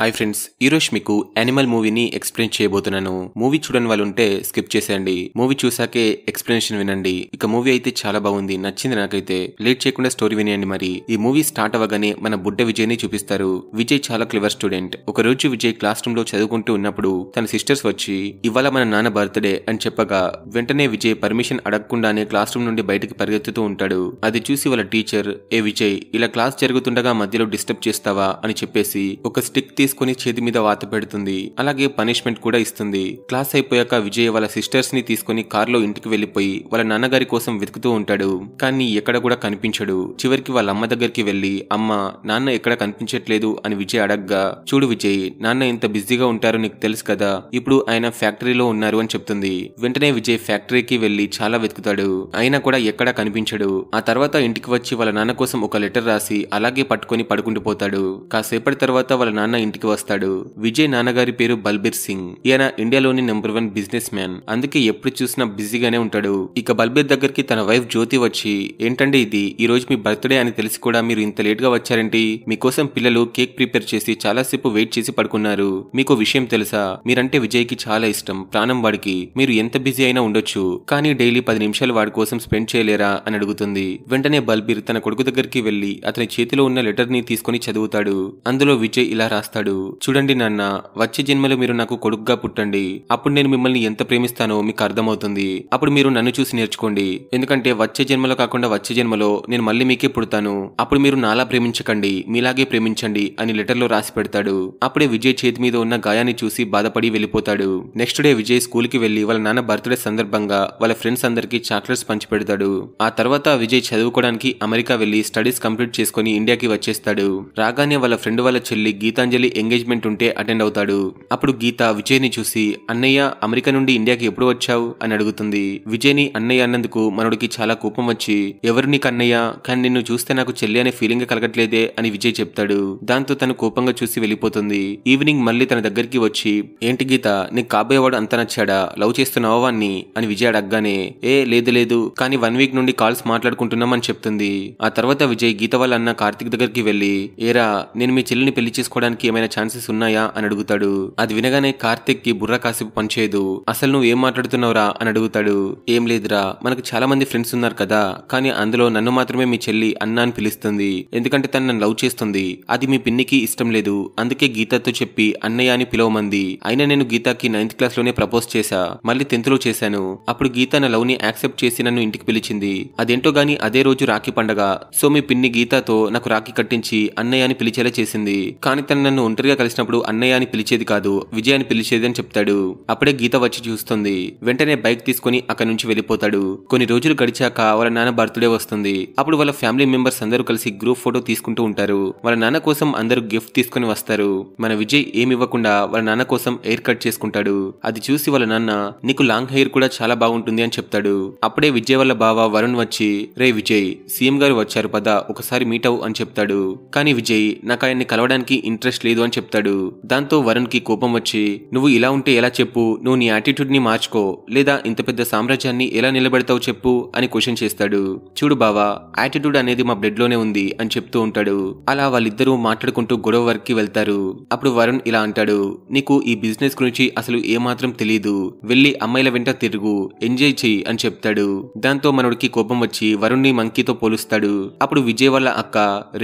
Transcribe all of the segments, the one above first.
hi friends ఈ రోజు మీకు యానిమల్ మూవీని ఎక్స్ప్లెయిన్ చేయబోతున్నాను మూవీ చూడని వాళ్ళు ఉంటే స్కిప్ చేసేయండి మూవీ చూసాకే ఎక్స్ప్లెనేషన్ వినండి ఇక మూవీ అయితే చాలా బాగుంది నచ్చింది నాకైతే లేట్ చేయకుండా స్టోరీ వినేయండి మరి ఈ మూవీ స్టార్ట్ అవ్వగానే మన బుడ్డ విజయ్ ని చూపిస్తారు విజయ్ చాలా క్లివర్ స్టూడెంట్ ఒక రోజు విజయ్ క్లాస్ రూమ్ లో చదువుకుంటూ ఉన్నప్పుడు తన సిస్టర్స్ వచ్చి ఇవాళ మన నాన్న బర్త్డే అని చెప్పగా వెంటనే విజయ్ పర్మిషన్ అడగకుండానే క్లాస్ రూమ్ నుండి బయటకు పరిగెత్తుతూ ఉంటాడు అది చూసి వాళ్ళ టీచర్ ఏ విజయ్ ఇలా క్లాస్ జరుగుతుండగా మధ్యలో డిస్టర్బ్ చేస్తావా అని చెప్పేసి ఒక స్టిక్ తీసుకుని చేతి మీద వాత పెడుతుంది అలాగే పనిష్మెంట్ కూడా ఇస్తుంది క్లాస్ అయిపోయాక విజయ్ వాళ్ళ సిస్టర్స్ ని తీసుకుని కార్లో ఇంటికి వెళ్లిపోయి వాళ్ళ నాన్నగారి కోసం వెతుకుతూ ఉంటాడు కానీ ఎక్కడ కూడా కనిపించడు చివరికి వాళ్ళ అమ్మ దగ్గరికి వెళ్లి అమ్మ నాన్న ఎక్కడ కనిపించట్లేదు అని విజయ్ అడగ్గా చూడు విజయ్ నాన్న ఇంత బిజీగా ఉంటారో నీకు తెలుసు కదా ఇప్పుడు ఆయన ఫ్యాక్టరీలో ఉన్నారు అని చెప్తుంది వెంటనే విజయ్ ఫ్యాక్టరీకి వెళ్లి చాలా వెతుకుతాడు అయినా కూడా ఎక్కడ కనిపించడు ఆ తర్వాత ఇంటికి వచ్చి వాళ్ళ నాన్న కోసం ఒక లెటర్ రాసి అలాగే పట్టుకుని పడుకుంటూ పోతాడు కాసేపటి తర్వాత వాళ్ళ నాన్న ఇంటి ఇంటికి వస్తాడు విజయ్ నాన్నగారి పేరు బల్బీర్ సింగ్ ఈయన ఇండియాలోని నెంబర్ వన్ బిజినెస్ మ్యాన్ అందుకే ఎప్పుడు చూసినా బిజీగానే ఉంటాడు ఇక బల్బీర్ దగ్గరికి తన వైఫ్ జ్యోతి వచ్చి ఏంటంటే ఇది ఈ రోజు మీ బర్త్డే అని తెలిసి కూడా మీరు ఇంత లేట్ గా వచ్చారేంటి మీకోసం పిల్లలు కేక్ ప్రిపేర్ చేసి చాలాసేపు వెయిట్ చేసి పడుకున్నారు మీకు విషయం తెలుసా మీరంటే విజయ్ కి చాలా ఇష్టం ప్రాణం వాడికి మీరు ఎంత బిజీ అయినా ఉండొచ్చు కానీ డైలీ పది నిమిషాలు వాడి కోసం స్పెండ్ చేయలేరా అని అడుగుతుంది వెంటనే బల్బీర్ తన కొడుకు దగ్గరికి వెళ్లి అతని చేతిలో ఉన్న లెటర్ ని తీసుకుని చదువుతాడు అందులో విజయ్ ఇలా రాస్తాడు అన్నాడు చూడండి నాన్న వచ్చే జన్మలో మీరు నాకు కొడుకుగా పుట్టండి అప్పుడు నేను మిమ్మల్ని ఎంత ప్రేమిస్తానో మీకు అర్థమవుతుంది అప్పుడు మీరు నన్ను చూసి నేర్చుకోండి ఎందుకంటే వచ్చే జన్మలో కాకుండా వచ్చే జన్మలో నేను మళ్ళీ మీకే పుడతాను అప్పుడు మీరు నాలా ప్రేమించకండి మీలాగే ప్రేమించండి అని లెటర్లో రాసి పెడతాడు అప్పుడే విజయ్ చేతి మీద ఉన్న గాయాన్ని చూసి బాధపడి వెళ్ళిపోతాడు నెక్స్ట్ డే విజయ్ స్కూల్ కి వెళ్ళి వాళ్ళ నాన్న బర్త్డే సందర్భంగా వాళ్ళ ఫ్రెండ్స్ అందరికీ చాక్లెట్స్ పంచి పెడతాడు ఆ తర్వాత విజయ్ చదువుకోవడానికి అమెరికా వెళ్ళి స్టడీస్ కంప్లీట్ చేసుకుని ఇండియాకి వచ్చేస్తాడు రాగానే వాళ్ళ ఫ్రెండ్ వాళ్ళ చెల్లి గీతాంజలి ఫ్యామిలీ ఎంగేజ్మెంట్ ఉంటే అటెండ్ అవుతాడు అప్పుడు గీత విజయ్ని చూసి అన్నయ్య అమెరికా నుండి ఇండియాకి ఎప్పుడు వచ్చావు అని అడుగుతుంది విజయ్ని అన్నయ్య అన్నందుకు మనోడికి చాలా కోపం వచ్చి ఎవరు నీకు అన్నయ్య కానీ నిన్ను చూస్తే నాకు చెల్లి అనే ఫీలింగ్ కలగట్లేదే అని విజయ్ చెప్తాడు దాంతో తను కోపంగా చూసి వెళ్ళిపోతుంది ఈవినింగ్ మళ్ళీ తన దగ్గరికి వచ్చి ఏంటి గీత నీకు కాబోయేవాడు అంత నచ్చాడా లవ్ చేస్తున్నావా వాణ్ణి అని విజయ్ అడగగానే ఏ లేదు లేదు కానీ వన్ వీక్ నుండి కాల్స్ మాట్లాడుకుంటున్నాం చెప్తుంది ఆ తర్వాత విజయ్ గీత వాళ్ళ అన్న కార్తిక్ దగ్గరికి వెళ్ళి ఏరా నేను మీ చెల్లిని పెళ్లి చేసుకోవడానికి ఏమైనా ఛాన్సెస్ ఉన్నాయా అని అడుగుతాడు అది వినగానే కార్తిక్ కి బుర్ర కాసేపు పనిచేయదు అసలు నువ్వు ఏం మాట్లాడుతున్నావురా అని అడుగుతాడు ఏం లేదురా మనకు చాలా మంది ఫ్రెండ్స్ ఉన్నారు కదా కానీ అందులో నన్ను మాత్రమే మీ చెల్లి అన్న అని పిలుస్తుంది ఎందుకంటే తను నన్ను లవ్ చేస్తుంది అది మీ పిన్నికి ఇష్టం లేదు అందుకే గీతతో చెప్పి అన్నయ్య అని పిలవమంది అయినా నేను గీతాకి నైన్త్ క్లాస్ లోనే ప్రపోజ్ చేశా మళ్ళీ టెన్త్ లో చేశాను అప్పుడు గీత నా లవ్ ని యాక్సెప్ట్ చేసి నన్ను ఇంటికి పిలిచింది అదేంటో గాని అదే రోజు రాఖీ పండగ సో మీ పిన్ని గీతతో నాకు రాఖీ కట్టించి అన్నయ్య అని పిలిచేలా చేసింది కానీ తను నన్ను ఒంటరిగా కలిసినప్పుడు అన్నయ్య అని పిలిచేది కాదు విజయ్ అని పిలిచేది అని చెప్తాడు అప్పుడే గీత వచ్చి చూస్తుంది వెంటనే బైక్ తీసుకుని అక్కడి నుంచి వెళ్ళిపోతాడు కొన్ని రోజులు గడిచాక వాళ్ళ నాన్న బర్త్డే వస్తుంది అప్పుడు వాళ్ళ ఫ్యామిలీ మెంబర్స్ అందరూ కలిసి గ్రూప్ ఫోటో తీసుకుంటూ ఉంటారు వాళ్ళ నాన్న కోసం అందరూ గిఫ్ట్ తీసుకుని వస్తారు మన విజయ్ ఏమి ఇవ్వకుండా వాళ్ళ నాన్న కోసం హెయిర్ కట్ చేసుకుంటాడు అది చూసి వాళ్ళ నాన్న నీకు లాంగ్ హెయిర్ కూడా చాలా బాగుంటుంది అని చెప్తాడు అప్పుడే విజయ్ వాళ్ళ బావ వరుణ్ వచ్చి రే విజయ్ సీఎం గారు వచ్చారు పద ఒకసారి మీట్ అవు అని చెప్తాడు కానీ విజయ్ నాకు ఆయన్ని కలవడానికి ఇంట్రెస్ట్ లేదు లేదు అని చెప్తాడు దాంతో వరుణ్ కి కోపం వచ్చి నువ్వు ఇలా ఉంటే ఎలా చెప్పు నువ్వు నీ యాటిట్యూడ్ ని మార్చుకో లేదా ఇంత పెద్ద సామ్రాజ్యాన్ని ఎలా నిలబెడతావు చెప్పు అని క్వశ్చన్ చేస్తాడు చూడు బావా యాటిట్యూడ్ అనేది మా బ్లడ్ లోనే ఉంది అని చెప్తూ ఉంటాడు అలా వాళ్ళిద్దరూ మాట్లాడుకుంటూ గొడవ వరకు వెళ్తారు అప్పుడు వరుణ్ ఇలా అంటాడు నీకు ఈ బిజినెస్ గురించి అసలు ఏమాత్రం తెలియదు వెళ్ళి అమ్మాయిల వెంట తిరుగు ఎంజాయ్ చెయ్యి అని చెప్తాడు దాంతో మనోడికి కోపం వచ్చి వరుణ్ ని మంకీతో పోలుస్తాడు అప్పుడు విజయ్ వాళ్ళ అక్క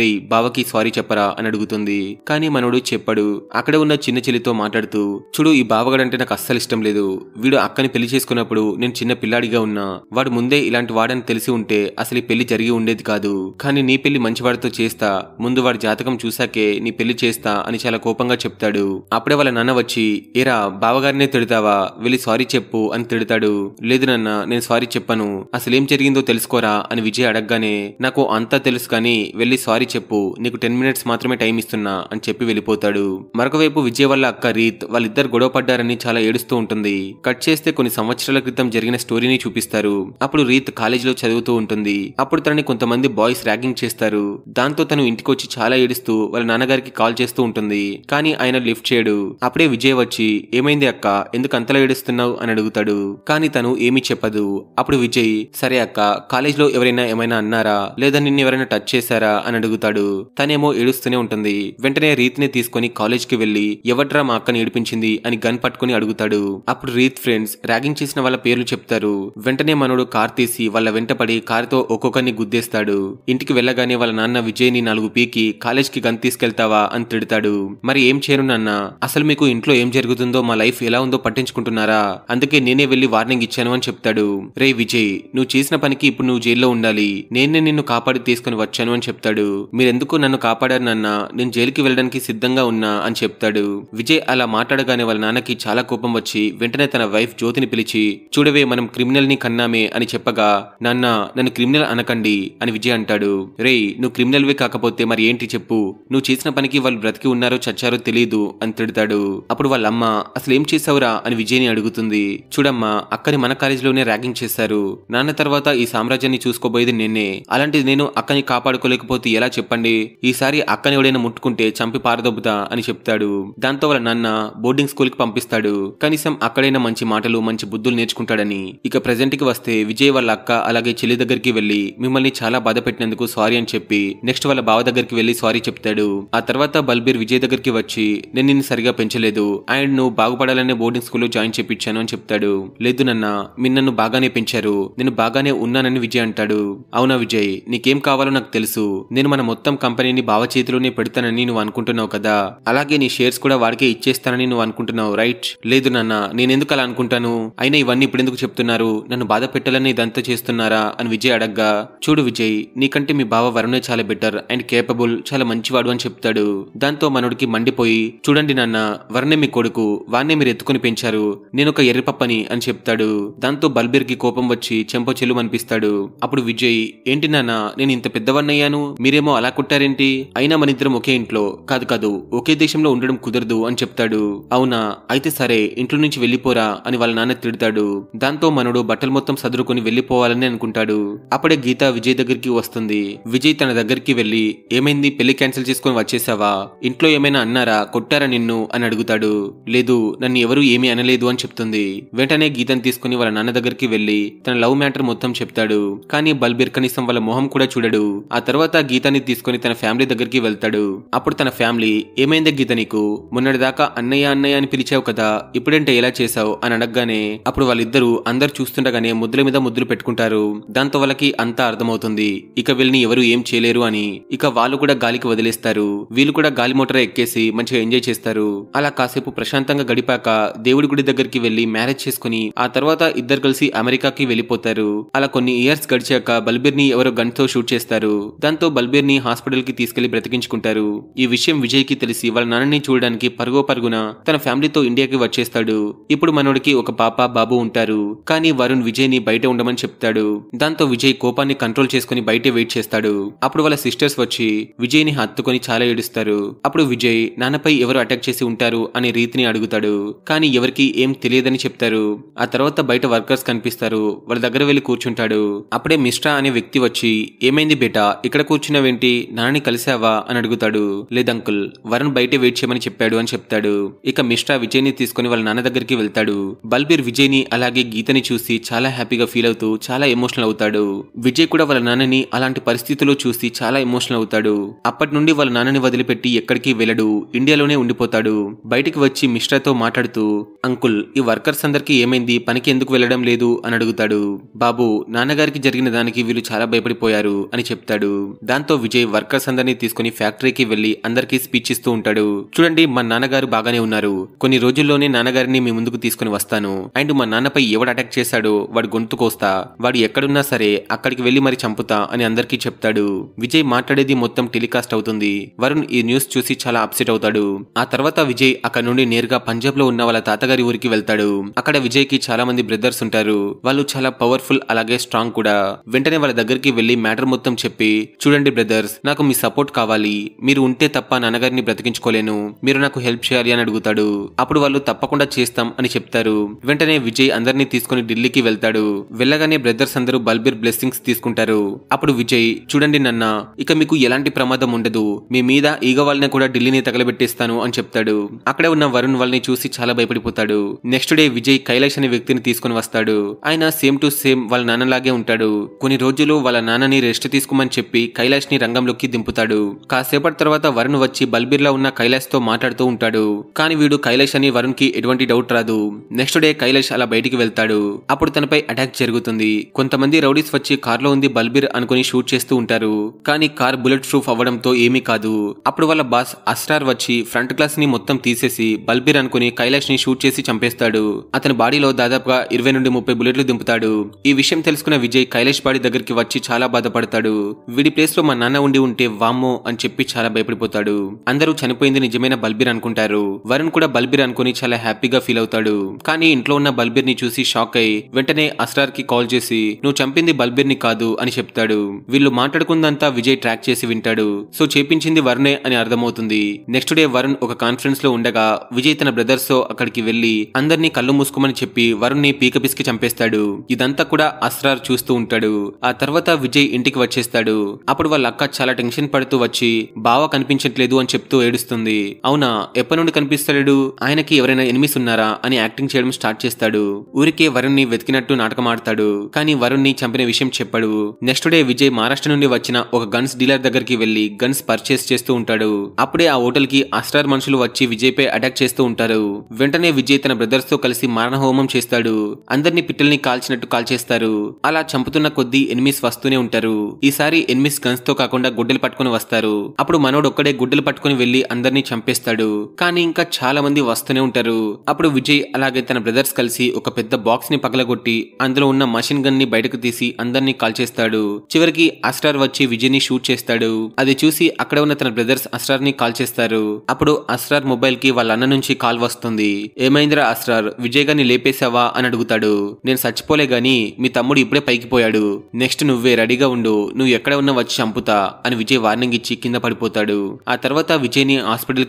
రే బావకి సారీ చెప్పరా అని అడుగుతుంది కానీ మనోడు పోయి చెప్పాడు అక్కడ ఉన్న చిన్న చెల్లితో మాట్లాడుతూ చూడు ఈ బావగాడంటే నాకు అస్సలు ఇష్టం లేదు వీడు అక్కని పెళ్లి చేసుకున్నప్పుడు నేను చిన్న పిల్లాడిగా ఉన్నా వాడు ముందే ఇలాంటి వాడని తెలిసి ఉంటే అసలు ఈ పెళ్లి జరిగి ఉండేది కాదు కానీ నీ పెళ్లి మంచివాడితో చేస్తా ముందు వాడి జాతకం చూశాకే నీ పెళ్లి చేస్తా అని చాలా కోపంగా చెప్తాడు అప్పుడే వాళ్ళ నాన్న వచ్చి ఏరా బావగారినే తిడతావా వెళ్ళి సారీ చెప్పు అని తిడతాడు లేదు నాన్న నేను సారీ చెప్పను అసలేం జరిగిందో తెలుసుకోరా అని విజయ్ అడగగానే నాకు అంతా తెలుసు కానీ వెళ్ళి సారీ చెప్పు నీకు టెన్ మినిట్స్ మాత్రమే టైం ఇస్తున్నా అని చెప్పి వెళ్ళిపో చనిపోతాడు మరొకవైపు విజయ్ వల్ల అక్క రీత్ వాళ్ళిద్దరు గొడవ పడ్డారని చాలా ఏడుస్తూ ఉంటుంది కట్ చేస్తే కొన్ని సంవత్సరాల క్రితం జరిగిన స్టోరీని చూపిస్తారు అప్పుడు రీత్ కాలేజీలో చదువుతూ ఉంటుంది అప్పుడు తనని కొంతమంది బాయ్స్ ర్యాగింగ్ చేస్తారు దాంతో తను ఇంటికొచ్చి చాలా ఏడుస్తూ వాళ్ళ నాన్నగారికి కాల్ చేస్తూ ఉంటుంది కానీ ఆయన లిఫ్ట్ చేయడు అప్పుడే విజయ్ వచ్చి ఏమైంది అక్క ఎందుకు అంతలా ఏడుస్తున్నావు అని అడుగుతాడు కానీ తను ఏమీ చెప్పదు అప్పుడు విజయ్ సరే అక్క లో ఎవరైనా ఏమైనా అన్నారా లేదా నిన్ను ఎవరైనా టచ్ చేశారా అని అడుగుతాడు తనేమో ఏడుస్తూనే ఉంటుంది వెంటనే రీత్ని తీసుకుని కాలేజ్కి వెళ్లి ఎవట్రా మా అక్కని ఏడిపించింది అని గన్ పట్టుకుని అడుగుతాడు అప్పుడు రీత్ ఫ్రెండ్స్ ర్యాగింగ్ చేసిన వాళ్ళ పేర్లు చెప్తారు వెంటనే మనోడు కార్ తీసి వాళ్ళ వెంటపడి కారుతో ఒక్కొక్కరిని గుద్దేస్తాడు ఇంటికి వెళ్ళగానే వాళ్ళ నాన్న విజయ్ని నాలుగు పీకి కాలేజ్కి గన్ తీసుకెళ్తావా అని తిడతాడు మరి ఏం చేయను నాన్న అసలు మీకు ఇంట్లో ఏం జరుగుతుందో మా లైఫ్ ఎలా ఉందో పట్టించుకుంటున్నారా అందుకే నేనే వెళ్ళి వార్నింగ్ ఇచ్చాను అని చెప్తాడు రే విజయ్ నువ్వు చేసిన పనికి ఇప్పుడు నువ్వు జైల్లో ఉండాలి నేనే నిన్ను కాపాడి తీసుకుని వచ్చాను అని చెప్తాడు మీరెందుకు నన్ను కాపాడారు నాన్న నేను జైలుకి వెళ్ళడానికి సిద్ధంగా సిద్ధంగా ఉన్నా అని చెప్తాడు విజయ్ అలా మాట్లాడగానే వాళ్ళ నాన్నకి చాలా కోపం వచ్చి వెంటనే తన వైఫ్ జ్యోతిని పిలిచి చూడవే మనం క్రిమినల్ ని కన్నామే అని చెప్పగా నాన్న నన్ను క్రిమినల్ అనకండి అని విజయ్ అంటాడు రే నువ్వు క్రిమినల్ వే కాకపోతే మరి ఏంటి చెప్పు నువ్వు చేసిన పనికి వాళ్ళు బ్రతికి ఉన్నారో చచ్చారో తెలియదు అని తిడతాడు అప్పుడు వాళ్ళ అమ్మ అసలు ఏం చేసావురా అని విజయ్ని అడుగుతుంది చూడమ్మా అక్కని మన కాలేజీలోనే ర్యాగింగ్ చేశారు నాన్న తర్వాత ఈ సామ్రాజ్యాన్ని చూసుకోబోయేది నేనే అలాంటిది నేను అక్కని కాపాడుకోలేకపోతే ఎలా చెప్పండి ఈసారి అక్కని ఎవడైనా ముట్టుకుంటే చంపి పారదో దొబ్బుతా అని చెప్తాడు దాంతో వాళ్ళ నాన్న బోర్డింగ్ స్కూల్ కి పంపిస్తాడు కనీసం అక్కడైనా మంచి మాటలు మంచి బుద్ధులు నేర్చుకుంటాడని ఇక ప్రెసెంట్ కి వస్తే విజయ్ వాళ్ళ అక్క అలాగే చెల్లి దగ్గరికి వెళ్లి మిమ్మల్ని చాలా బాధ పెట్టినందుకు సారీ అని చెప్పి నెక్స్ట్ వాళ్ళ బావ దగ్గరికి వెళ్లి సారీ చెప్తాడు ఆ తర్వాత బల్బీర్ విజయ్ దగ్గరికి వచ్చి నేను నిన్ను సరిగా పెంచలేదు అండ్ నువ్వు బాగుపడాలనే బోర్డింగ్ స్కూల్లో జాయిన్ చేపించాను అని చెప్తాడు లేదు నన్న మీరు నన్ను బాగానే పెంచారు నేను బాగానే ఉన్నానని విజయ్ అంటాడు అవునా విజయ్ నీకేం కావాలో నాకు తెలుసు నేను మన మొత్తం కంపెనీని బావ చేతిలోనే పెడతానని నువ్వు అనుకుంటున్నావు కదా కదా అలాగే నీ షేర్స్ కూడా వాడికే ఇచ్చేస్తానని నువ్వు అనుకుంటున్నావు రైట్ లేదు నాన్న నేనెందుకు అలా అనుకుంటాను అయినా ఇవన్నీ ఇప్పుడెందుకు చెప్తున్నారు నన్ను బాధ పెట్టాలని ఇదంతా చేస్తున్నారా అని విజయ్ అడగ్గా చూడు విజయ్ నీకంటే మీ బావ వరుణే చాలా బెటర్ అండ్ కేపబుల్ చాలా మంచివాడు అని చెప్తాడు దాంతో మనుడికి మండిపోయి చూడండి నాన్న వరుణే మీ కొడుకు వాన్నే మీరు ఎత్తుకుని పెంచారు నేనొక ఎర్రిపప్పని అని చెప్తాడు దాంతో బల్బీర్కి కోపం వచ్చి చెంప చెల్లు అనిపిస్తాడు అప్పుడు విజయ్ ఏంటి నాన్న నేను ఇంత పెద్దవన్నయ్యాను మీరేమో అలా కుట్టారేంటి అయినా మన ఇద్దరం ఒకే ఇంట్లో కాదు కాదు ఒకే దేశంలో ఉండడం కుదరదు అని చెప్తాడు అవునా అయితే సరే ఇంట్లో నుంచి వెళ్ళిపోరా అని వాళ్ళ నాన్న తిడతాడు దాంతో మనడు బట్టలు మొత్తం సదురుకొని వెళ్ళిపోవాలని అనుకుంటాడు అప్పుడే గీత విజయ్ దగ్గరికి వస్తుంది విజయ్ తన దగ్గరికి వెళ్ళి ఏమైంది పెళ్లి క్యాన్సిల్ చేసుకొని వచ్చేసావా ఇంట్లో ఏమైనా అన్నారా కొట్టారా నిన్ను అని అడుగుతాడు లేదు నన్ను ఎవరు ఏమీ అనలేదు అని చెప్తుంది వెంటనే గీతను తీసుకుని వాళ్ళ నాన్న దగ్గరికి వెళ్ళి తన లవ్ మ్యాటర్ మొత్తం చెప్తాడు కానీ బల్బీర్ కనీసం వాళ్ళ మొహం కూడా చూడడు ఆ తర్వాత గీతాన్ని తీసుకుని తన ఫ్యామిలీ దగ్గరికి వెళ్తాడు అప్పుడు తన ఫ్యామిలీ ఏమైందే గీత నీకు మొన్నటిదాకా అన్నయ్య అన్నయ్య అని పిలిచావు కదా ఇప్పుడంటే ఎలా చేశావు అని అడగగానే అప్పుడు వాళ్ళిద్దరూ అందరు చూస్తుండగానే ముద్దుల మీద ముద్దులు పెట్టుకుంటారు దాంతో వాళ్ళకి అంతా అర్థమవుతుంది ఇక వీళ్ళని ఎవరు ఏం చేయలేరు అని ఇక వాళ్ళు కూడా గాలికి వదిలేస్తారు వీళ్ళు కూడా గాలి మోటార్ ఎక్కేసి మంచిగా ఎంజాయ్ చేస్తారు అలా కాసేపు ప్రశాంతంగా గడిపాక దేవుడి గుడి దగ్గరికి వెళ్లి మ్యారేజ్ చేసుకుని ఆ తర్వాత ఇద్దరు కలిసి అమెరికాకి వెళ్లిపోతారు అలా కొన్ని ఇయర్స్ గడిచాక బల్బీర్ ని ఎవరో గన్ తో షూట్ చేస్తారు దాంతో బల్బీర్ ని హాస్పిటల్ కి తీసుకెళ్లి బ్రతికించుకుంటారు ఈ విషయం విజయ్ అందరికీ తెలిసి వాళ్ళ నాన్నని చూడడానికి పరుగు పరుగున తన ఫ్యామిలీతో ఇండియాకి వచ్చేస్తాడు ఇప్పుడు మనోడికి ఒక పాప బాబు ఉంటారు కానీ వరుణ్ విజయ్ ని బయట ఉండమని చెప్తాడు దాంతో విజయ్ కోపాన్ని కంట్రోల్ చేసుకుని బయటే వెయిట్ చేస్తాడు అప్పుడు వాళ్ళ సిస్టర్స్ వచ్చి విజయ్ ని హత్తుకొని చాలా ఏడుస్తారు అప్పుడు విజయ్ నాన్నపై ఎవరు అటాక్ చేసి ఉంటారు అనే రీతిని అడుగుతాడు కానీ ఎవరికి ఏం తెలియదని చెప్తారు ఆ తర్వాత బయట వర్కర్స్ కనిపిస్తారు వాళ్ళ దగ్గర వెళ్ళి కూర్చుంటాడు అప్పుడే మిశ్రా అనే వ్యక్తి వచ్చి ఏమైంది బేటా ఇక్కడ కూర్చున్నావేంటి నాన్నని కలిసావా అని అడుగుతాడు లేదంకుల్ వరుణ్ బయట వెయిట్ చేయమని చెప్పాడు అని చెప్తాడు ఇక మిశ్రా విజయ్ని తీసుకుని వాళ్ళ నాన్న దగ్గరికి వెళ్తాడు బల్బీర్ విజయ్ని అలాగే గీతని చూసి చాలా హ్యాపీగా ఫీల్ అవుతూ చాలా ఎమోషనల్ అవుతాడు విజయ్ కూడా వాళ్ళ నాన్నని అలాంటి పరిస్థితిలో చూసి చాలా ఎమోషనల్ అవుతాడు అప్పటి నుండి వాళ్ళ నాన్నని వదిలిపెట్టి ఎక్కడికి వెళ్ళడు ఇండియాలోనే ఉండిపోతాడు బయటికి వచ్చి మిశ్రాతో మాట్లాడుతూ అంకుల్ ఈ వర్కర్స్ అందరికీ ఏమైంది పనికి ఎందుకు వెళ్ళడం లేదు అని అడుగుతాడు బాబు నాన్నగారికి జరిగిన దానికి వీళ్ళు చాలా భయపడిపోయారు అని చెప్తాడు దాంతో విజయ్ వర్కర్స్ అందరినీ తీసుకుని ఫ్యాక్టరీకి వెళ్ళి అందరికీ స్పీచ్ ఆలోచిస్తూ ఉంటాడు చూడండి మా నాన్నగారు బాగానే ఉన్నారు కొన్ని రోజుల్లోనే నాన్నగారిని మీ ముందుకు తీసుకుని వస్తాను అండ్ మా నాన్నపై ఎవడు అటాక్ చేశాడో వాడు గొంతు కోస్తా వాడు ఎక్కడున్నా సరే అక్కడికి వెళ్లి మరి చంపుతా అని అందరికీ చెప్తాడు విజయ్ మాట్లాడేది మొత్తం టెలికాస్ట్ అవుతుంది వరుణ్ ఈ న్యూస్ చూసి చాలా అప్సెట్ అవుతాడు ఆ తర్వాత విజయ్ అక్కడ నుండి నేరుగా పంజాబ్ లో ఉన్న వాళ్ళ తాతగారి ఊరికి వెళ్తాడు అక్కడ విజయ్ కి చాలా మంది బ్రదర్స్ ఉంటారు వాళ్ళు చాలా పవర్ఫుల్ అలాగే స్ట్రాంగ్ కూడా వెంటనే వాళ్ళ దగ్గరికి వెళ్లి మ్యాటర్ మొత్తం చెప్పి చూడండి బ్రదర్స్ నాకు మీ సపోర్ట్ కావాలి మీరు ఉంటే తప్ప నాన్నగారిని ఎవరిని బ్రతికించుకోలేను మీరు నాకు హెల్ప్ చేయాలి అని అడుగుతాడు అప్పుడు వాళ్ళు తప్పకుండా చేస్తాం అని చెప్తారు వెంటనే విజయ్ అందరినీ తీసుకుని ఢిల్లీకి వెళ్తాడు వెళ్ళగానే బ్రదర్స్ అందరూ బల్బీర్ బ్లెస్సింగ్స్ తీసుకుంటారు అప్పుడు విజయ్ చూడండి నన్న ఇక మీకు ఎలాంటి ప్రమాదం ఉండదు మీ మీద ఈగ వాళ్ళని కూడా ఢిల్లీని తగలబెట్టేస్తాను అని చెప్తాడు అక్కడే ఉన్న వరుణ్ వాళ్ళని చూసి చాలా భయపడిపోతాడు నెక్స్ట్ డే విజయ్ కైలాష్ అనే వ్యక్తిని తీసుకుని వస్తాడు ఆయన సేమ్ టు సేమ్ వాళ్ళ నాన్నలాగే ఉంటాడు కొన్ని రోజులు వాళ్ళ నాన్నని రెస్ట్ తీసుకోమని చెప్పి కైలాష్ ని రంగంలోకి దింపుతాడు కాసేపటి తర్వాత వరుణ్ వచ్చి బల్బీర్ బిర్లా ఉన్న తో మాట్లాడుతూ ఉంటాడు కానీ వీడు కైలాష్ అని వరుణ్ కి ఎటువంటి డౌట్ రాదు నెక్స్ట్ డే కైలాష్ అలా బయటికి వెళ్తాడు అప్పుడు తనపై అటాక్ జరుగుతుంది కొంతమంది రౌడీస్ వచ్చి కార్ లో ఉంది బల్బీర్ అనుకుని షూట్ చేస్తూ ఉంటారు కానీ కార్ బుల్లెట్ ప్రూఫ్ అవ్వడంతో ఏమీ కాదు అప్పుడు వాళ్ళ బాస్ అస్టార్ వచ్చి ఫ్రంట్ క్లాస్ ని మొత్తం తీసేసి బల్బీర్ అనుకుని కైలాష్ ని షూట్ చేసి చంపేస్తాడు అతని బాడీలో దాదాపుగా ఇరవై నుండి ముప్పై బుల్లెట్లు దింపుతాడు ఈ విషయం తెలుసుకున్న విజయ్ కైలాష్ బాడీ దగ్గరికి వచ్చి చాలా బాధపడతాడు వీడి ప్లేస్ లో మా నాన్న ఉండి ఉంటే వామ్మో అని చెప్పి చాలా భయపడిపోతాడు అందరూ చనిపోయింది నిజమైన బల్బీర్ అనుకుంటారు వరుణ్ కూడా బల్బీర్ అనుకుని చాలా హ్యాపీగా ఫీల్ అవుతాడు కానీ ఇంట్లో ఉన్న బల్బీర్ ని చూసి షాక్ అయి వెంటనే అస్రార్ కి కాల్ చేసి నువ్వు చంపింది బల్బీర్ ని కాదు అని చెప్తాడు వీళ్ళు మాట్లాడుకుందంతా విజయ్ ట్రాక్ చేసి వింటాడు సో చేపించింది వరుణే అని అర్థమవుతుంది నెక్స్ట్ డే వరుణ్ ఒక కాన్ఫరెన్స్ లో ఉండగా విజయ్ తన బ్రదర్స్ తో అక్కడికి వెళ్లి అందరిని కళ్ళు మూసుకోమని చెప్పి వరుణ్ ని పీక పిసికి చంపేస్తాడు ఇదంతా కూడా అస్రార్ చూస్తూ ఉంటాడు ఆ తర్వాత విజయ్ ఇంటికి వచ్చేస్తాడు అప్పుడు వాళ్ళ అక్క చాలా టెన్షన్ పడుతూ వచ్చి బావ కనిపించట్లేదు అని చెప్పి చెప్తూ ఏడుస్తుంది అవునా ఎప్పటి నుండి కనిపిస్తాడు ఆయనకి ఎవరైనా ఎనిమిస్ ఉన్నారా అని యాక్టింగ్ చేయడం స్టార్ట్ చేస్తాడు ఊరికే వరుణ్ ని వెతికినట్టు నాటకమాడతాడు కానీ వరుణ్ ని చంపిన విషయం చెప్పాడు నెక్స్ట్ డే విజయ్ మహారాష్ట్ర నుండి వచ్చిన ఒక గన్స్ డీలర్ దగ్గరికి వెళ్లి గన్స్ పర్చేస్ చేస్తూ ఉంటాడు అప్పుడే ఆ హోటల్ కి అస్టార్ మనుషులు వచ్చి విజయ్ పై అటాక్ చేస్తూ ఉంటారు వెంటనే విజయ్ తన బ్రదర్స్ తో కలిసి మారణహోమం చేస్తాడు అందరినీ పిట్టల్ని కాల్చినట్టు కాల్చేస్తారు అలా చంపుతున్న కొద్దీ ఎనిమిస్ వస్తూనే ఉంటారు ఈసారి ఎనిమిస్ గన్స్ తో కాకుండా గుడ్డలు పట్టుకుని వస్తారు అప్పుడు మనోడు ఒక్కడే గుడ్డలు పట్టుకుని తీసుకుని వెళ్లి అందరినీ చంపేస్తాడు కానీ ఇంకా చాలా మంది వస్తూనే ఉంటారు అప్పుడు విజయ్ అలాగే తన బ్రదర్స్ కలిసి ఒక పెద్ద బాక్స్ ని పగలగొట్టి అందులో ఉన్న మషిన్ గన్ ని బయటకు తీసి అందరినీ కాల్ చేస్తాడు చివరికి అస్టార్ వచ్చి విజయ్ ని షూట్ చేస్తాడు అది చూసి అక్కడ ఉన్న తన బ్రదర్స్ అస్టార్ ని కాల్ చేస్తారు అప్పుడు అస్రార్ మొబైల్ కి వాళ్ళ అన్న నుంచి కాల్ వస్తుంది ఏమైందిరా అస్రార్ విజయ్ గారిని లేపేశావా అని అడుగుతాడు నేను చచ్చిపోలే గాని మీ తమ్ముడు ఇప్పుడే పైకి పోయాడు నెక్స్ట్ నువ్వే రెడీగా ఉండు నువ్వు ఎక్కడ ఉన్నా వచ్చి చంపుతా అని విజయ్ వార్నింగ్ ఇచ్చి కింద పడిపోతాడు ఆ తర్వాత విజయ్ని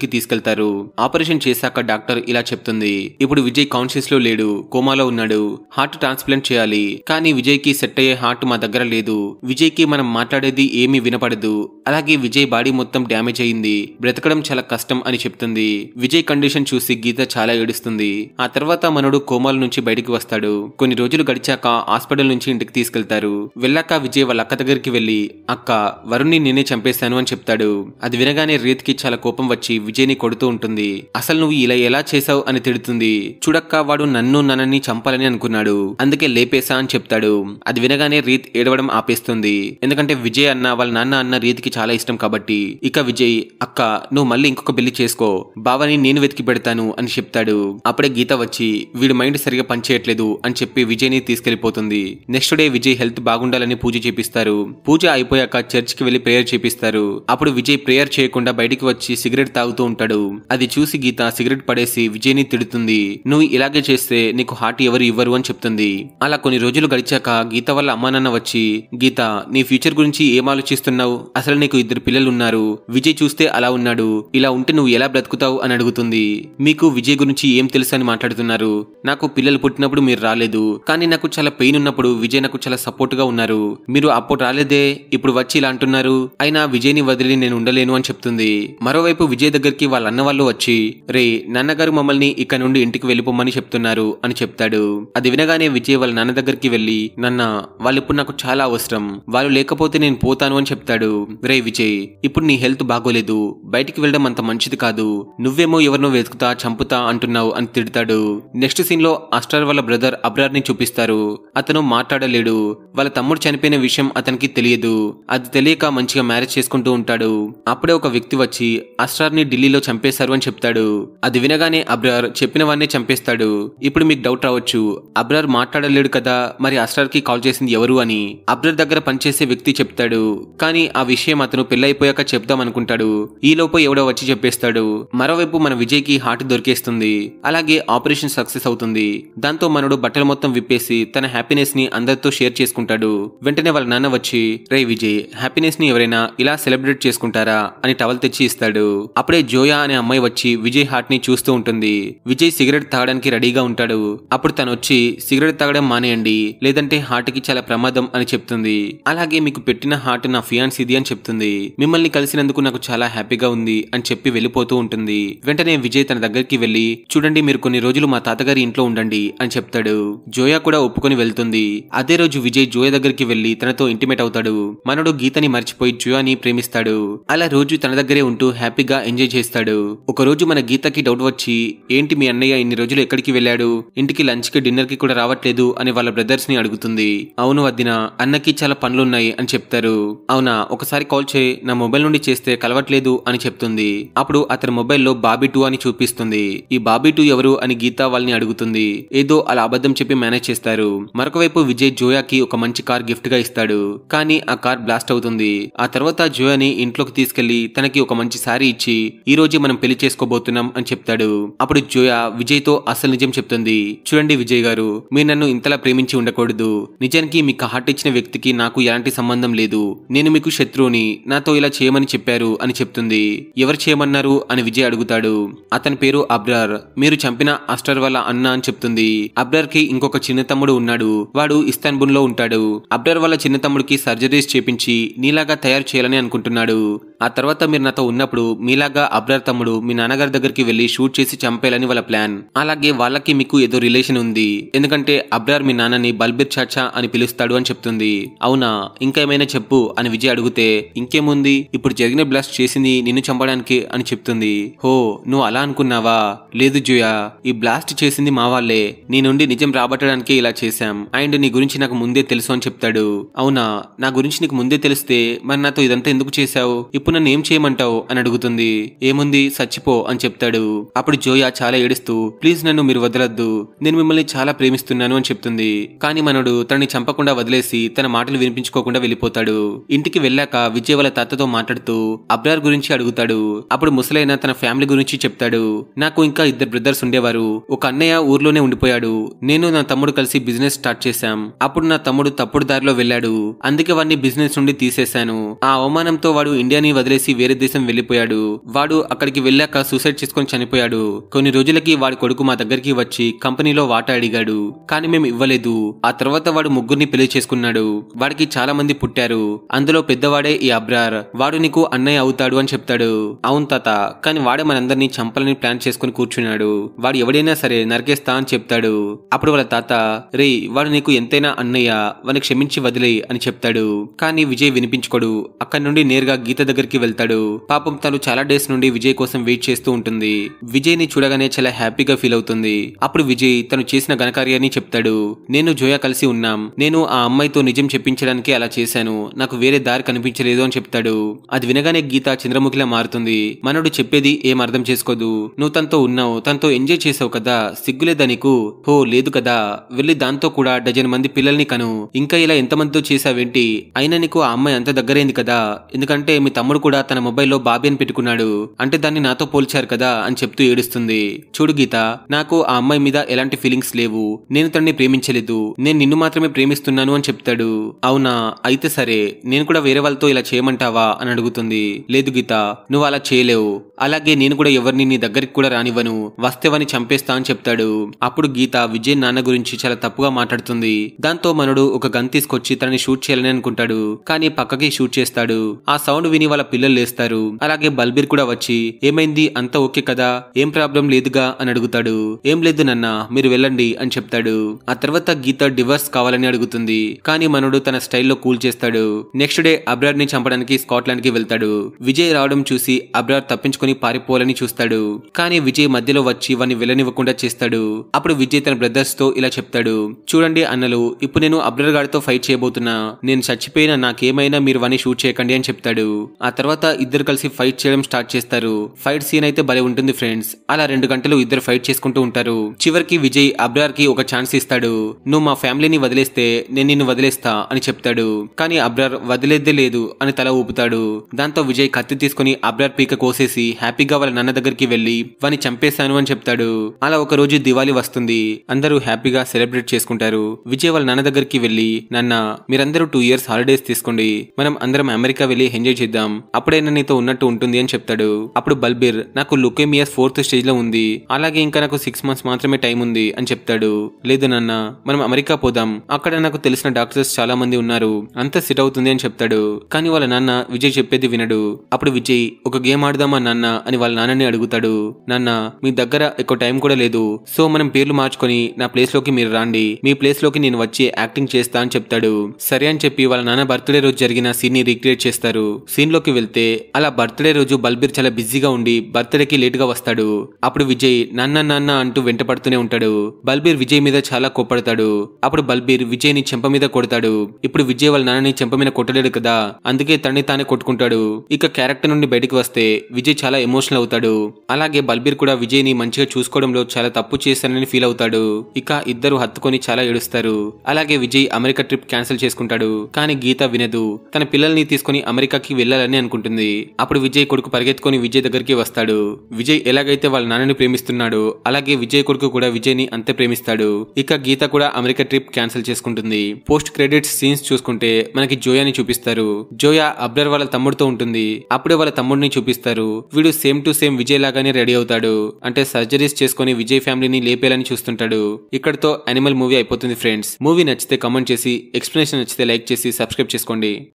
కి తీసుకెళ్తారు ఆపరేషన్ చేశాక డాక్టర్ ఇలా చెప్తుంది ఇప్పుడు విజయ్ కాన్షియస్ లో లేడు కోమాలో ఉన్నాడు హార్ట్ ట్రాన్స్ప్లాంట్ చేయాలి కానీ విజయ్ కి సెట్ అయ్యే హార్ట్ మా దగ్గర లేదు విజయ్ కి మనం మాట్లాడేది ఏమీ వినపడదు అలాగే విజయ్ బాడీ మొత్తం డ్యామేజ్ అయింది బ్రతకడం చాలా కష్టం అని చెప్తుంది విజయ్ కండిషన్ చూసి గీత చాలా ఏడుస్తుంది ఆ తర్వాత మనడు కోమాల నుంచి బయటికి వస్తాడు కొన్ని రోజులు గడిచాక హాస్పిటల్ నుంచి ఇంటికి తీసుకెళ్తారు వెళ్ళాక విజయ్ వాళ్ళ అక్క దగ్గరికి వెళ్ళి అక్క వరుణ్ని నేనే చంపేశాను అని చెప్తాడు అది వినగానే రీత్కి చాలా కోపం వచ్చి విజయ్ని కొడుతూ ఉంటుంది అసలు నువ్వు ఇలా ఎలా చేసావు అని తిడుతుంది చూడక్క వాడు నన్ను నన్నని చంపాలని అనుకున్నాడు అందుకే లేపేశా అని చెప్తాడు అది వినగానే రీత్ ఏడవడం ఆపేస్తుంది ఎందుకంటే విజయ్ అన్న వాళ్ళ నాన్న అన్న రీతికి చాలా ఇష్టం కాబట్టి ఇక విజయ్ అక్క నువ్వు మళ్ళీ ఇంకొక పెళ్లి చేసుకో బావని నేను వెతికి పెడతాను అని చెప్తాడు అప్పుడే గీత వచ్చి వీడి మైండ్ సరిగా పనిచేయట్లేదు అని చెప్పి విజయ్ని తీసుకెళ్లిపోతుంది నెక్స్ట్ డే విజయ్ హెల్త్ బాగుండాలని పూజ చేపిస్తారు పూజ అయిపోయాక చర్చ్కి వెళ్లి ప్రేయర్ చేపిస్తారు అప్పుడు విజయ్ ప్రేయర్ చేయకుండా బయటికి వచ్చి సిగరెట్ తాగుతూ ఉంటాడు అది చూసి గీత సిగరెట్ పడేసి విజయ్ని తిడుతుంది నువ్వు ఇలాగే చేస్తే నీకు హార్ట్ ఎవరు ఇవ్వరు అని చెప్తుంది అలా కొన్ని రోజులు గడిచాక గీత వల్ల అమ్మానాన్న వచ్చి గీత నీ ఫ్యూచర్ గురించి ఏం ఆలోచిస్తున్నావు అసలు నీకు ఇద్దరు పిల్లలు ఉన్నారు విజయ్ చూస్తే అలా ఉన్నాడు ఇలా ఉంటే నువ్వు ఎలా బ్రతుకుతావు అని అడుగుతుంది మీకు విజయ్ గురించి ఏం తెలుసు అని మాట్లాడుతున్నారు నాకు పిల్లలు పుట్టినప్పుడు మీరు రాలేదు కానీ నాకు చాలా పెయిన్ ఉన్నప్పుడు విజయ్ నాకు చాలా సపోర్ట్ గా ఉన్నారు మీరు అప్పుడు రాలేదే ఇప్పుడు వచ్చి ఇలా అంటున్నారు అయినా విజయ్ని వదిలి నేను ఉండలేను అని చెప్తుంది మరోవైపు విజయ్ దగ్గరికి వాళ్ళ అన్న వాళ్ళు వచ్చి రే నాన్నగారు మమ్మల్ని ఇక్కడ నుండి ఇంటికి వెళ్ళిపోమని చెప్తున్నారు అని చెప్తాడు అది వినగానే విజయ్ వాళ్ళ నాన్న దగ్గరికి వెళ్ళి నాన్న వాళ్ళు ఇప్పుడు నాకు చాలా అవసరం వాళ్ళు లేకపోతే నేను పోతాను అని చెప్తాడు రే విజయ్ ఇప్పుడు నీ హెల్త్ బాగోలేదు బయటికి వెళ్ళడం అంత మంచిది కాదు నువ్వేమో ఎవరినో వెతుకుతా చంపుతా అంటున్నావు అని తిడతాడు నెక్స్ట్ సీన్ లో అస్టార్ వాళ్ళ బ్రదర్ అబ్రార్ ని చూపిస్తారు అతను మాట్లాడలేడు వాళ్ళ తమ్ముడు చనిపోయిన విషయం అతనికి తెలియదు అది తెలియక మంచిగా మ్యారేజ్ చేసుకుంటూ ఉంటాడు అప్పుడే ఒక వ్యక్తి వచ్చి అస్రార్ని ఢిల్లీలో చంపేశారు అని చెప్తాడు అది వినగానే అబ్రార్ చెప్పిన వాడినే చంపేస్తాడు ఇప్పుడు మీకు డౌట్ రావచ్చు అబ్రార్ మాట్లాడలేడు కదా మరి అస్రార్కి కాల్ చేసింది ఎవరు అని అబ్రార్ దగ్గర పనిచేసే వ్యక్తి చెప్తాడు కానీ ఆ విషయం అతను పెళ్ళైపోయాక చెప్దాం అనుకుంటాడు ఈలోపు ఎవడో వచ్చి చెప్పేస్తాడు మరోవైపు మన విజయ్కి హార్ట్ దొరికేస్తుంది అలాగే ఆపరేషన్ సక్సెస్ అవుతుంది దాంతో మనడు బట్టలు మొత్తం విప్పేసి తన హ్యాపీనెస్ ని అందరితో షేర్ చేసుకుంటాడు వెంటనే వాళ్ళ నాన్న వచ్చి రే విజయ్ హ్యాపీనెస్ ని ఎవరైనా ఇలా సెలబ్రేట్ చేసుకుంటారా అని టవల్ తెచ్చి చేస్తాడు అప్పుడే జోయా అనే అమ్మాయి వచ్చి విజయ్ హార్ట్ ని చూస్తూ ఉంటుంది విజయ్ సిగరెట్ తాగడానికి రెడీగా ఉంటాడు అప్పుడు తను వచ్చి సిగరెట్ తాగడం మానేయండి లేదంటే హార్ట్ కి చాలా ప్రమాదం అని చెప్తుంది అలాగే మీకు పెట్టిన హార్ట్ నా ఫియాన్స్ ఇది అని చెప్తుంది మిమ్మల్ని కలిసినందుకు నాకు చాలా హ్యాపీగా ఉంది అని చెప్పి వెళ్ళిపోతూ ఉంటుంది వెంటనే విజయ్ తన దగ్గరికి వెళ్లి చూడండి మీరు కొన్ని రోజులు మా తాతగారి ఇంట్లో ఉండండి అని చెప్తాడు జోయా కూడా ఒప్పుకొని వెళ్తుంది అదే రోజు విజయ్ జోయ దగ్గరికి వెళ్లి తనతో ఇంటిమేట్ అవుతాడు మనడు గీతని మర్చిపోయి జోయాని ప్రేమిస్తాడు అలా రోజు తన దగ్గరే ఉంటూ తింటూ హ్యాపీగా ఎంజాయ్ చేస్తాడు ఒకరోజు మన గీతకి డౌట్ వచ్చి ఏంటి మీ అన్నయ్య ఇన్ని రోజులు ఎక్కడికి వెళ్ళాడు ఇంటికి లంచ్ కి డిన్నర్ కి కూడా రావట్లేదు అని వాళ్ళ బ్రదర్స్ ని అడుగుతుంది అవును వదిన అన్నకి చాలా పనులున్నాయి అని చెప్తారు అవునా ఒకసారి కాల్ చేయి నా మొబైల్ నుండి చేస్తే కలవట్లేదు అని చెప్తుంది అప్పుడు అతని మొబైల్లో బాబీ టూ అని చూపిస్తుంది ఈ బాబీ టూ ఎవరు అని గీత వాళ్ళని అడుగుతుంది ఏదో అలా అబద్ధం చెప్పి మేనేజ్ చేస్తారు మరొక వైపు విజయ్ జోయాకి ఒక మంచి కార్ గిఫ్ట్ గా ఇస్తాడు కానీ ఆ కార్ బ్లాస్ట్ అవుతుంది ఆ తర్వాత జోయాని ఇంట్లోకి తీసుకెళ్లి తనకి ఒక మంచి మంచి సారీ ఇచ్చి ఈ రోజే మనం పెళ్లి చేసుకోబోతున్నాం అని చెప్తాడు అప్పుడు జోయా విజయ్ తో అసలు నిజం చెప్తుంది చూడండి విజయ్ గారు మీరు నన్ను ఇంతలా ప్రేమించి ఉండకూడదు నిజానికి మీకు హార్ట్ ఇచ్చిన వ్యక్తికి నాకు ఎలాంటి సంబంధం లేదు నేను మీకు శత్రువుని నాతో ఇలా చేయమని చెప్పారు అని చెప్తుంది ఎవరు చేయమన్నారు అని విజయ్ అడుగుతాడు అతని పేరు అబ్రార్ మీరు చంపిన అస్టర్ వల్ల అన్న అని చెప్తుంది అబ్రార్ కి ఇంకొక చిన్న తమ్ముడు ఉన్నాడు వాడు ఇస్తాన్బుల్ లో ఉంటాడు అబ్రార్ వల్ల చిన్న తమ్ముడికి సర్జరీస్ చేపించి నీలాగా తయారు చేయాలని అనుకుంటున్నాడు ఆ తర్వాత మీరు నాతో ఉన్నప్పుడు మీలాగా అబ్రర్ తమ్ముడు మీ నాన్నగారి దగ్గరికి వెళ్ళి షూట్ చేసి చంపేయాలని వాళ్ళ ప్లాన్ అలాగే వాళ్ళకి మీకు ఏదో రిలేషన్ ఉంది ఎందుకంటే అబ్రార్ మీ నాన్నని బల్బీర్ చాచా అని పిలుస్తాడు అని చెప్తుంది అవునా ఇంకా ఏమైనా చెప్పు అని విజయ్ అడిగితే ఇంకేముంది ఇప్పుడు జరిగిన బ్లాస్ట్ చేసింది నిన్ను చంపడానికి అని చెప్తుంది హో నువ్వు అలా అనుకున్నావా లేదు జుయా ఈ బ్లాస్ట్ చేసింది మా వాళ్ళే నీ నుండి నిజం రాబట్టడానికి ఇలా చేశాం అండ్ నీ గురించి నాకు ముందే తెలుసు అని చెప్తాడు అవునా నా గురించి నీకు ముందే తెలిస్తే మరి నాతో ఇదంతా ఎందుకు చేశావు ఇప్పుడు నన్ను ఏం చేయమంటావు అని అడుగుతుంది ఏముంది చచ్చిపో అని చెప్తాడు అప్పుడు జోయా చాలా ఏడుస్తూ ప్లీజ్ నన్ను మీరు వదలొద్దు నేను మిమ్మల్ని చాలా ప్రేమిస్తున్నాను అని చెప్తుంది కానీ మనడు తనని చంపకుండా వదిలేసి తన మాటలు వినిపించుకోకుండా వెళ్ళిపోతాడు ఇంటికి వెళ్ళాక విజయ్ వాళ్ళ తాతతో మాట్లాడుతూ అబ్రార్ గురించి అడుగుతాడు అప్పుడు ముసలైన తన ఫ్యామిలీ గురించి చెప్తాడు నాకు ఇంకా ఇద్దరు బ్రదర్స్ ఉండేవారు ఒక అన్నయ్య ఊర్లోనే ఉండిపోయాడు నేను నా తమ్ముడు కలిసి బిజినెస్ స్టార్ట్ చేశాం అప్పుడు నా తమ్ముడు తప్పుడు దారిలో వెళ్ళాడు అందుకే వాడిని బిజినెస్ నుండి తీసేశాను ఆ అవమానంతో వాడు ఇండియాని వదిలేసి వేరే దేశం వెళ్లిపోయాడు వాడు అక్కడికి వెళ్ళాక సూసైడ్ చేసుకుని చనిపోయాడు కొన్ని రోజులకి వాడి కొడుకు మా దగ్గరికి వచ్చి కంపెనీలో వాటా అడిగాడు కానీ మేము ఇవ్వలేదు ఆ తర్వాత వాడు ముగ్గురిని పెళ్లి చేసుకున్నాడు వాడికి చాలా మంది పుట్టారు అందులో పెద్దవాడే ఈ అబ్రార్ వాడు నీకు అన్నయ్య అవుతాడు అని చెప్తాడు అవును తాత కానీ వాడే మనందరినీ చంపాలని ప్లాన్ చేసుకుని కూర్చున్నాడు వాడు ఎవడైనా సరే నరికేస్తా అని చెప్తాడు అప్పుడు వాళ్ళ తాత రే వాడు నీకు ఎంతైనా అన్నయ్య వాడిని క్షమించి వదిలే అని చెప్తాడు కానీ విజయ్ వినిపించుకోడు అక్కడి నుండి నేరుగా గీత దగ్గర దగ్గరికి వెళ్తాడు పాపం తను చాలా డేస్ నుండి విజయ్ కోసం వెయిట్ చేస్తూ ఉంటుంది విజయ్ ని చూడగానే చాలా హ్యాపీగా ఫీల్ అవుతుంది అప్పుడు విజయ్ తను చేసిన ఘనకార్యాన్ని చెప్తాడు నేను జోయా కలిసి ఉన్నాం నేను ఆ అమ్మాయితో నిజం చెప్పించడానికి అలా చేశాను నాకు వేరే దారి కనిపించలేదు అని చెప్తాడు అది వినగానే గీత చంద్రముఖిలా మారుతుంది మనడు చెప్పేది ఏం అర్థం చేసుకోదు నువ్వు తనతో ఉన్నావు తనతో ఎంజాయ్ చేసావు కదా సిగ్గులేదా నీకు హో లేదు కదా వెళ్ళి దాంతో కూడా డజన్ మంది పిల్లల్ని కను ఇంకా ఇలా ఎంతమందితో చేసావేంటి అయినా నీకు ఆ అమ్మాయి అంత దగ్గరైంది కదా ఎందుకంటే మీ తమ్ముడు తమ్ముడు కూడా తన మొబైల్లో బాబీ అని పెట్టుకున్నాడు అంటే దాన్ని నాతో పోల్చారు కదా అని చెప్తూ ఏడుస్తుంది చూడు గీత నాకు ఆ అమ్మాయి మీద ఎలాంటి ఫీలింగ్స్ లేవు నేను తనని ప్రేమించలేదు నేను నిన్ను మాత్రమే ప్రేమిస్తున్నాను అని చెప్తాడు అవునా అయితే సరే నేను కూడా వేరే వాళ్ళతో ఇలా చేయమంటావా అని అడుగుతుంది లేదు గీత నువ్వు అలా చేయలేవు అలాగే నేను కూడా ఎవరిని నీ దగ్గరికి కూడా రానివ్వను వస్తేవని చంపేస్తా అని చెప్తాడు అప్పుడు గీత విజయ్ నాన్న గురించి చాలా తప్పుగా మాట్లాడుతుంది దాంతో మనడు ఒక గన్ తీసుకొచ్చి తనని షూట్ చేయాలని అనుకుంటాడు కానీ పక్కకి షూట్ చేస్తాడు ఆ సౌండ్ విని వాళ్ళ వాళ్ళ పిల్లలు లేస్తారు అలాగే బల్బీర్ కూడా వచ్చి ఏమైంది అంతా ఓకే కదా ఏం ప్రాబ్లం లేదుగా అని అడుగుతాడు ఏం లేదు నాన్న మీరు వెళ్ళండి అని చెప్తాడు ఆ తర్వాత గీత డివర్స్ కావాలని అడుగుతుంది కానీ మనోడు తన స్టైల్లో కూల్ చేస్తాడు నెక్స్ట్ డే అబ్రార్ ని చంపడానికి స్కాట్లాండ్ కి వెళ్తాడు విజయ్ రావడం చూసి అబ్రార్ తప్పించుకుని పారిపోవాలని చూస్తాడు కానీ విజయ్ మధ్యలో వచ్చి వాడిని వెళ్ళనివ్వకుండా చేస్తాడు అప్పుడు విజయ్ తన బ్రదర్స్ తో ఇలా చెప్తాడు చూడండి అన్నలు ఇప్పుడు నేను అబ్రార్ గారితో ఫైట్ చేయబోతున్నా నేను చచ్చిపోయినా నాకేమైనా మీరు వాని షూట్ చేయకండి అని చెప్తాడు ఆ తర్వాత ఇద్దరు కలిసి ఫైట్ చేయడం స్టార్ట్ చేస్తారు ఫైట్ సీన్ అయితే భలే ఉంటుంది ఫ్రెండ్స్ అలా రెండు గంటలు ఇద్దరు ఫైట్ చేసుకుంటూ ఉంటారు చివరికి విజయ్ అబ్రార్ కి ఒక ఛాన్స్ ఇస్తాడు నువ్వు మా ఫ్యామిలీని వదిలేస్తే నేను నిన్ను వదిలేస్తా అని చెప్తాడు కానీ అబ్రార్ వదిలేదే లేదు అని తల ఊపుతాడు దాంతో విజయ్ కత్తి తీసుకుని అబ్రార్ పీక కోసేసి హ్యాపీగా వాళ్ళ నాన్న దగ్గరికి వెళ్లి వాని చంపేశాను అని చెప్తాడు అలా ఒక రోజు దివాళీ వస్తుంది అందరూ హ్యాపీగా సెలబ్రేట్ చేసుకుంటారు విజయ్ వాళ్ళ నాన్న దగ్గరికి వెళ్ళి నాన్న మీరందరూ టూ ఇయర్స్ హాలిడేస్ తీసుకోండి మనం అందరం అమెరికా వెళ్ళి ఎంజాయ్ చేద్దాం అప్పుడైనా నీతో ఉన్నట్టు ఉంటుంది అని చెప్తాడు అప్పుడు బల్బీర్ నాకు లుకేమియా ఫోర్త్ స్టేజ్ లో ఉంది అలాగే ఇంకా నాకు సిక్స్ మంత్స్ మాత్రమే టైం ఉంది అని చెప్తాడు లేదు నాన్న మనం అమెరికా పోదాం అక్కడ నాకు తెలిసిన డాక్టర్స్ చాలా మంది ఉన్నారు అంత సెట్ అవుతుంది అని చెప్తాడు కానీ వాళ్ళ నాన్న విజయ్ చెప్పేది వినడు అప్పుడు విజయ్ ఒక గేమ్ ఆడదామా నాన్న అని వాళ్ళ నాన్నని అడుగుతాడు నాన్న మీ దగ్గర ఎక్కువ టైం కూడా లేదు సో మనం పేర్లు మార్చుకొని నా ప్లేస్ లోకి మీరు రాండి మీ ప్లేస్ లోకి నేను వచ్చి యాక్టింగ్ చేస్తా అని చెప్తాడు సరే అని చెప్పి వాళ్ళ నాన్న బర్త్డే రోజు జరిగిన సీన్ ని రీక్రియేట్ చేస్తారు సీన్ లోకి వెళ్తే అలా బర్త్డే రోజు బల్బీర్ చాలా బిజీగా ఉండి బర్త్డేకి లేటుగా వస్తాడు అప్పుడు విజయ్ నాన్న నాన్న అంటూ వెంటపడుతూనే ఉంటాడు బల్బీర్ విజయ్ మీద చాలా కోపడతాడు అప్పుడు బల్బీర్ విజయ్ ని చెంప మీద కొడతాడు ఇప్పుడు విజయ్ వాళ్ళ నాన్నని చెంప మీద కొట్టలేడు కదా అందుకే తనని తానే కొట్టుకుంటాడు ఇక క్యారెక్టర్ నుండి బయటకు వస్తే విజయ్ చాలా ఎమోషనల్ అవుతాడు అలాగే బల్బీర్ కూడా విజయ్ ని మంచిగా చూసుకోవడంలో చాలా తప్పు చేశానని ఫీల్ అవుతాడు ఇక ఇద్దరు హత్తుకొని చాలా ఏడుస్తారు అలాగే విజయ్ అమెరికా ట్రిప్ క్యాన్సిల్ చేసుకుంటాడు కానీ గీత వినదు తన పిల్లల్ని తీసుకుని అమెరికాకి వెళ్ళాలని అనుకుంటుంది అప్పుడు విజయ్ కొడుకు పరిగెత్తుకుని విజయ్ దగ్గరికి వస్తాడు విజయ్ ఎలాగైతే వాళ్ళ నాన్నని ప్రేమిస్తున్నాడు అలాగే విజయ్ కొడుకు కూడా విజయ్ ని అంతే ప్రేమిస్తాడు ఇక గీత కూడా అమెరికా ట్రిప్ క్యాన్సిల్ చేసుకుంటుంది పోస్ట్ క్రెడిట్ సీన్స్ చూసుకుంటే మనకి జోయాని చూపిస్తారు జోయా అబ్రర్ వాళ్ళ తమ్ముడితో ఉంటుంది అప్పుడే వాళ్ళ తమ్ముడిని చూపిస్తారు వీడు సేమ్ టు సేమ్ విజయ్ లాగానే రెడీ అవుతాడు అంటే సర్జరీస్ చేసుకుని విజయ్ ఫ్యామిలీని లేపేయాలని చూస్తుంటాడు ఇక్కడతో అనిమల్ మూవీ అయిపోతుంది ఫ్రెండ్స్ మూవీ నచ్చితే కమెంట్ చేసి ఎక్స్ప్లెనేషన్ నచ్చితే లైక్ చేసి సబ్స్క్రైబ్ చేసుకోండి